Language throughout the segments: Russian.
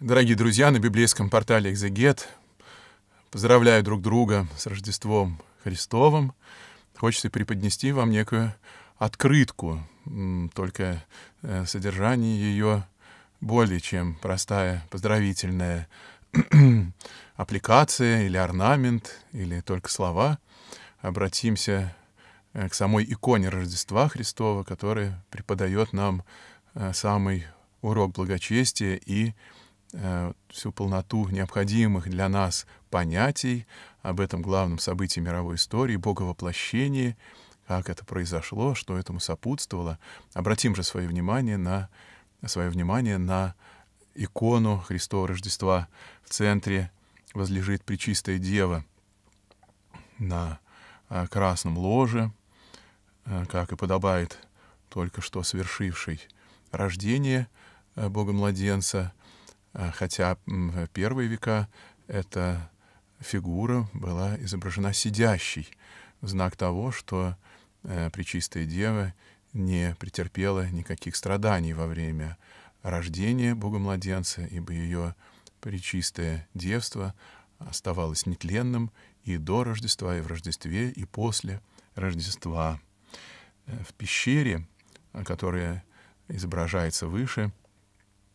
Дорогие друзья, на библейском портале «Экзегет» поздравляю друг друга с Рождеством Христовым. Хочется преподнести вам некую открытку, только э, содержание ее более чем простая поздравительная аппликация или орнамент, или только слова. Обратимся э, к самой иконе Рождества Христова, которая преподает нам э, самый урок благочестия и Э, всю полноту необходимых для нас понятий об этом главном событии мировой истории, боговоплощении, как это произошло, что этому сопутствовало. Обратим же свое внимание на, свое внимание на икону Христова Рождества. В центре возлежит Пречистая Дева на э, красном ложе, э, как и подобает только что совершившей рождение Бога-младенца — а, хотя в первые века эта фигура была изображена сидящей, в знак того, что э, Пречистая Дева не претерпела никаких страданий во время рождения Богомладенца, ибо ее пречистое девство оставалось нетленным и до Рождества, и в Рождестве, и после Рождества. Э, в пещере, которая изображается выше,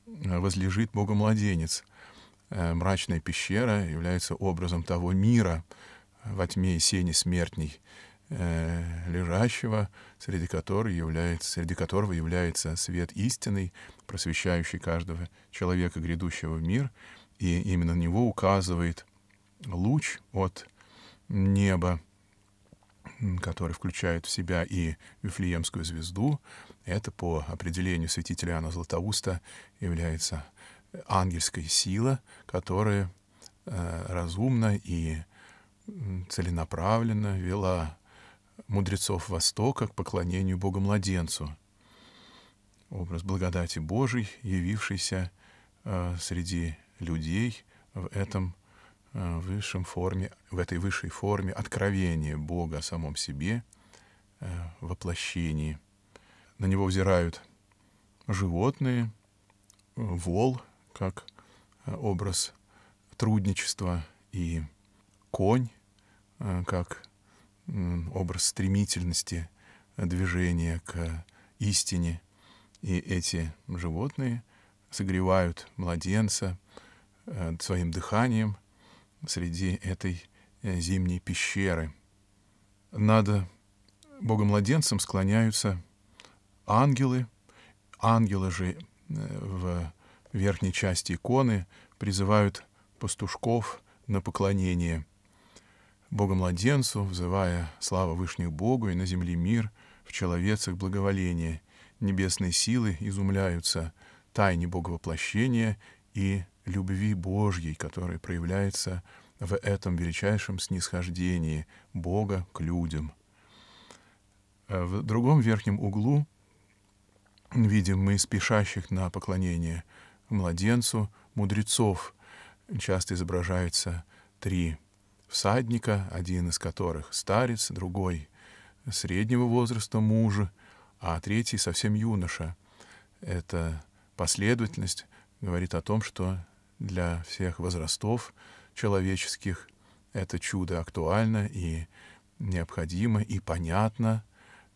возлежит Богомладенец. Э, мрачная пещера является образом того мира э, во тьме и сене смертней, э, лежащего, среди которого, является, среди которого является свет истинный, просвещающий каждого человека, грядущего в мир, и именно на него указывает луч от неба, который включает в себя и Вифлеемскую звезду. Это по определению святителя Иоанна Златоуста является э, ангельская сила, которая э, разумно и целенаправленно вела мудрецов Востока к поклонению Богу-младенцу. Образ благодати Божий, явившийся э, среди людей в этом Э, в высшем форме, в этой высшей форме откровение Бога о самом себе, э, воплощении. На него взирают животные, вол, как э, образ трудничества, и конь, как образ стремительности движения к истине. И эти животные согревают младенца своим дыханием — среди этой э, зимней пещеры. Над э, Богомладенцем склоняются ангелы, ангелы же э, в верхней части иконы призывают пастушков на поклонение Богомладенцу, взывая слава Вышних Богу и на земле мир, в человецах благоволение. Небесные силы изумляются тайне Боговоплощения и любви Божьей, которая проявляется в этом величайшем снисхождении Бога к людям. Э, в другом верхнем углу видим мы спешащих на поклонение младенцу, мудрецов. Часто изображаются три всадника, один из которых старец, другой среднего возраста мужа, а третий совсем юноша. Эта последовательность говорит о том, что для всех возрастов человеческих. Это чудо актуально и необходимо и понятно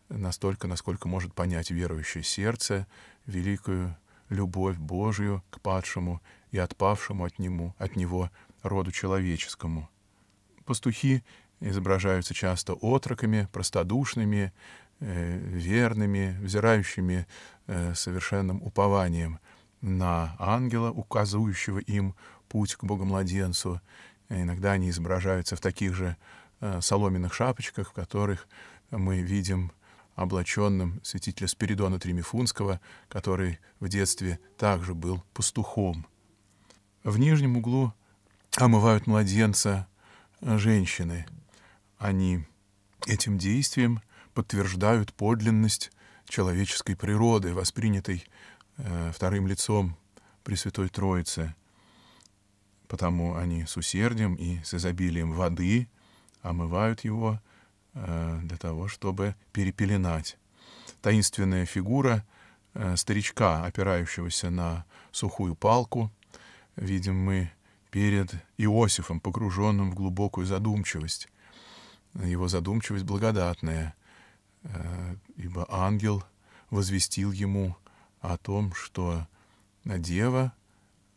настолько, насколько может понять верующее сердце великую любовь Божью к падшему и отпавшему от, нему, от него роду человеческому. Пастухи изображаются часто отроками, простодушными, э, верными, взирающими э, совершенным упованием — на ангела, указывающего им путь к Богомладенцу. Иногда они изображаются в таких же э, соломенных шапочках, в которых мы видим облаченным святителя Спиридона Тримифунского, который в детстве также был пастухом. В нижнем углу омывают младенца э, женщины. Они этим действием подтверждают подлинность человеческой природы, воспринятой Э, вторым лицом Пресвятой Троицы, потому они с усердием и с изобилием воды омывают его э, для того, чтобы перепеленать. Таинственная фигура э, старичка, опирающегося на сухую палку, видим мы перед Иосифом, погруженным в глубокую задумчивость. Его задумчивость благодатная, ибо ангел возвестил ему — о том, что дева,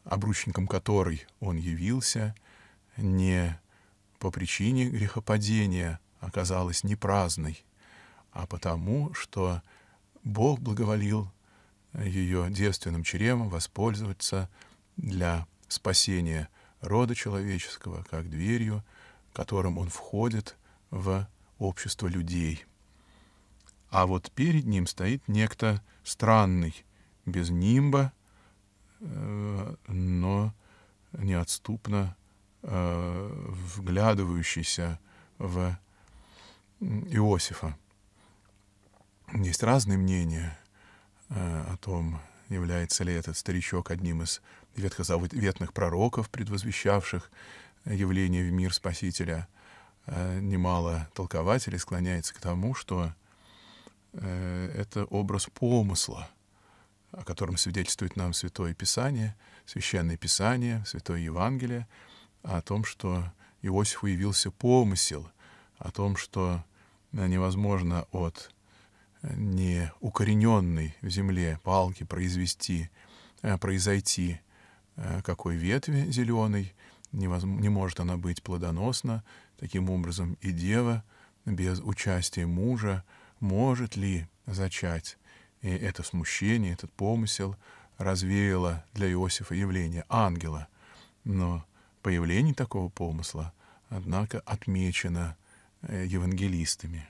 обручником которой он явился, не по причине грехопадения оказалась не праздной, а потому, что Бог благоволил ее девственным чревом воспользоваться для спасения рода человеческого, как дверью, которым он входит в общество людей. А вот перед ним стоит некто странный, без нимба, э, но неотступно э, вглядывающийся в Иосифа. Есть разные мнения э, о том, является ли этот старичок одним из ветхозаветных пророков, предвозвещавших явление в мир Спасителя. Немало толкователей склоняется к тому, что это образ помысла — о котором свидетельствует нам Святое Писание, Священное Писание, Святое Евангелие, о том, что Иосифу явился помысел, о том, что э, невозможно от э, неукорененной в земле палки произвести, э, произойти какой ветви зеленой, не может она быть плодоносна, таким образом и дева без участия мужа может ли зачать и это смущение, этот помысел развеяло для Иосифа явление ангела. Но появление такого помысла, однако, отмечено э, евангелистами.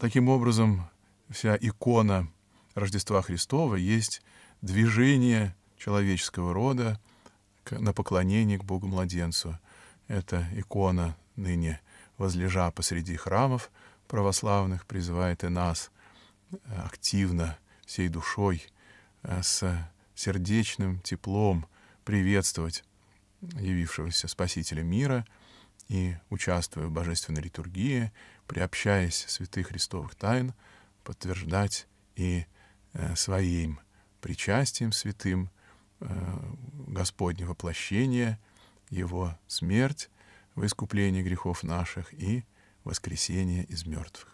Таким образом, вся икона Рождества Христова есть движение человеческого рода на поклонение к Богу-младенцу. Эта икона ныне возлежа посреди храмов православных призывает и нас э, активно всей душой, э, с сердечным теплом приветствовать явившегося Спасителя мира и, участвуя в божественной литургии, приобщаясь святых христовых тайн, подтверждать и э, своим причастием святым э, Господне воплощение, Его смерть в искуплении грехов наших и воскресение из мертвых.